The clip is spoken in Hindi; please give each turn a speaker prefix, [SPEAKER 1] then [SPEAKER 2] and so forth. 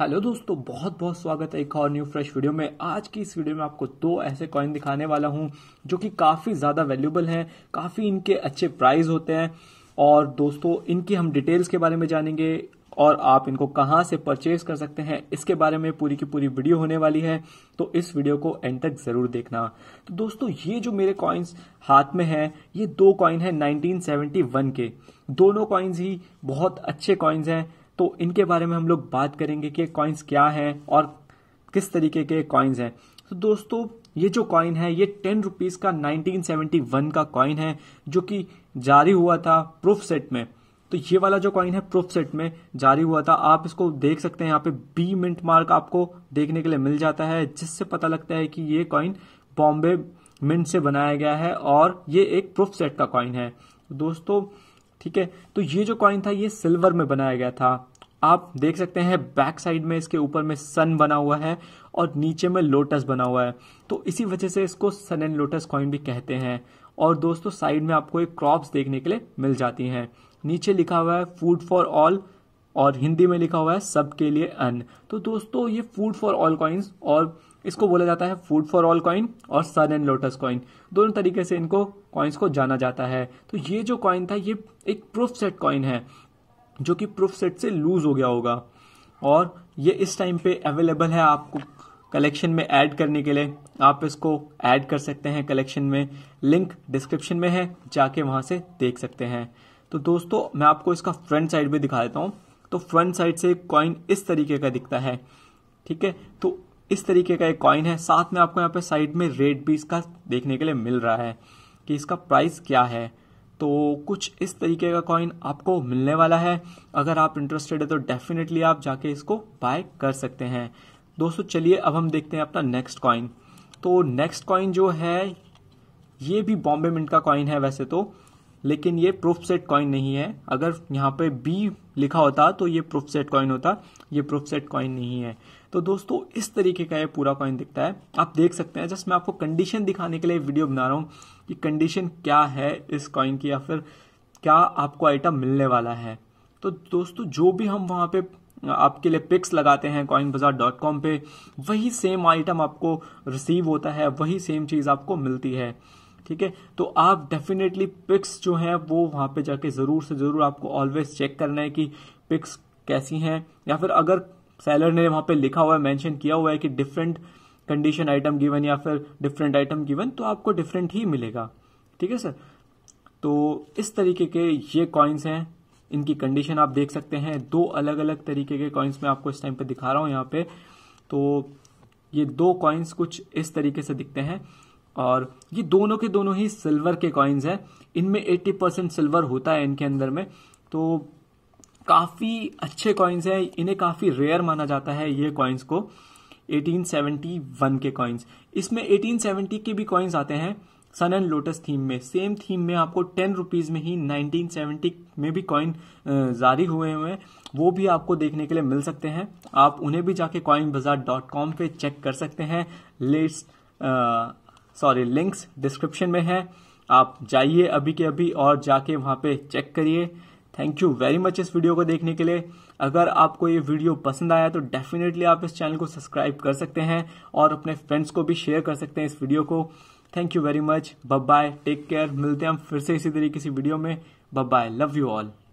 [SPEAKER 1] हेलो दोस्तों बहुत बहुत स्वागत है एक और न्यू फ्रेश वीडियो में आज की इस वीडियो में आपको दो ऐसे कॉइन दिखाने वाला हूं जो कि काफ़ी ज़्यादा वैल्यूबल हैं काफ़ी इनके अच्छे प्राइस होते हैं और दोस्तों इनकी हम डिटेल्स के बारे में जानेंगे और आप इनको कहाँ से परचेज कर सकते हैं इसके बारे में पूरी की पूरी वीडियो होने वाली है तो इस वीडियो को एंड तक जरूर देखना तो दोस्तों ये जो मेरे कॉइन्स हाथ में हैं ये दो कॉइन है 1971 के दोनों कॉइन्स ही बहुत अच्छे कॉइन्स हैं तो इनके बारे में हम लोग बात करेंगे कि कॉइन्स क्या हैं और किस तरीके के कॉइन्स हैं तो दोस्तों ये जो कॉइन है ये टेन रुपीज़ का 1971 का कॉइन है जो कि जारी हुआ था प्रूफ सेट में तो ये वाला जो कॉइन है प्रूफ सेट में जारी हुआ था आप इसको देख सकते हैं यहाँ पे बी मिंट मार्क आपको देखने के लिए मिल जाता है जिससे पता लगता है कि ये कॉइन बॉम्बे मिंट से बनाया गया है और ये एक प्रूफ सेट का कॉइन है दोस्तों ठीक है तो ये जो कॉइन था ये सिल्वर में बनाया गया था आप देख सकते हैं बैक साइड में इसके ऊपर में सन बना हुआ है और नीचे में लोटस बना हुआ है तो इसी वजह से इसको सन एंड लोटस कॉइन भी कहते हैं और दोस्तों साइड में आपको एक क्रॉप्स देखने के लिए मिल जाती हैं नीचे लिखा हुआ है फूड फॉर ऑल और हिंदी में लिखा हुआ है सबके लिए अन्न तो दोस्तों ये फूड फॉर ऑल कॉइन्स और इसको बोला जाता है फूड फॉर ऑल कॉइन और सन एंड लोटस कॉइन दोनों तरीके से इनको कॉइन्स को जाना जाता है तो ये जो कॉइन था ये एक प्रूफ सेट कॉइन है जो कि प्रूफ सेट से लूज हो गया होगा और ये इस टाइम पे अवेलेबल है आपको कलेक्शन में ऐड करने के लिए आप इसको ऐड कर सकते हैं कलेक्शन में लिंक डिस्क्रिप्शन में है जाके वहां से देख सकते हैं तो दोस्तों मैं आपको इसका फ्रंट साइड भी दिखा देता हूँ तो फ्रंट साइड से कॉइन इस तरीके का दिखता है ठीक है तो इस तरीके का एक कॉइन है साथ में आपको यहाँ पे साइड में रेट भी इसका देखने के लिए मिल रहा है कि इसका प्राइस क्या है तो कुछ इस तरीके का कॉइन आपको मिलने वाला है अगर आप इंटरेस्टेड है तो डेफिनेटली आप जाके इसको बाय कर सकते हैं दोस्तों चलिए अब हम देखते हैं अपना नेक्स्ट कॉइन तो नेक्स्ट कॉइन जो है ये भी बॉम्बे मिंट का कॉइन है वैसे तो लेकिन ये प्रूफ सेट कॉइन नहीं है अगर यहाँ पे बी लिखा होता तो ये प्रूफ सेट कॉइन होता ये प्रूफ सेट कॉइन नहीं है तो दोस्तों इस तरीके का ये पूरा कॉइन दिखता है आप देख सकते हैं जस्ट मैं आपको कंडीशन दिखाने के लिए वीडियो बना रहा हूँ कि कंडीशन क्या है इस कॉइन की या फिर क्या आपको आइटम मिलने वाला है तो दोस्तों जो भी हम वहाँ पे आपके लिए पिक्स लगाते हैं कॉइन बाजार डॉट कॉम पर वही सेम आइटम आपको रिसीव होता है वही सेम चीज़ आपको मिलती है ठीक है तो आप डेफिनेटली पिक्स जो है वो वहां पे जाके ज़रूर से ज़रूर आपको ऑलवेज चेक करना है कि पिक्स कैसी हैं या फिर अगर सेलर ने वहां पे लिखा हुआ है मेंशन किया हुआ है कि डिफरेंट कंडीशन आइटम गिवन या फिर डिफरेंट आइटम गिवन तो आपको डिफरेंट ही मिलेगा ठीक है सर तो इस तरीके के ये कॉइन्स हैं इनकी कंडीशन आप देख सकते हैं दो अलग अलग तरीके के कॉइन्स मैं आपको इस टाइम पे दिखा रहा हूं यहाँ पे तो ये दो कॉइन्स कुछ इस तरीके से दिखते हैं और ये दोनों के दोनों ही सिल्वर के कॉइन्स हैं इनमें 80 परसेंट सिल्वर होता है इनके अंदर में तो काफ़ी अच्छे कॉइन्स हैं इन्हें काफ़ी रेयर माना जाता है ये कॉइन्स को 1871 के कॉइन्स इसमें 1870 के भी कॉइन्स आते हैं सन एंड लोटस थीम में सेम थीम में आपको टेन रुपीज़ में ही 1970 में भी कॉइन जारी हुए हुए हैं वो भी आपको देखने के लिए मिल सकते हैं आप उन्हें भी जाके कॉइन बाजार डॉट कॉम पर चेक कर सकते हैं लेट्स सॉरी लिंक्स डिस्क्रिप्शन में है आप जाइए अभी के अभी और जाके वहां पे चेक करिए थैंक यू वेरी मच इस वीडियो को देखने के लिए अगर आपको ये वीडियो पसंद आया तो डेफिनेटली आप इस चैनल को सब्सक्राइब कर सकते हैं और अपने फ्रेंड्स को भी शेयर कर सकते हैं इस वीडियो को thank you very much bye take care मिलते हैं हम फिर से इसी तरीके से वीडियो में बाय लव यू ऑल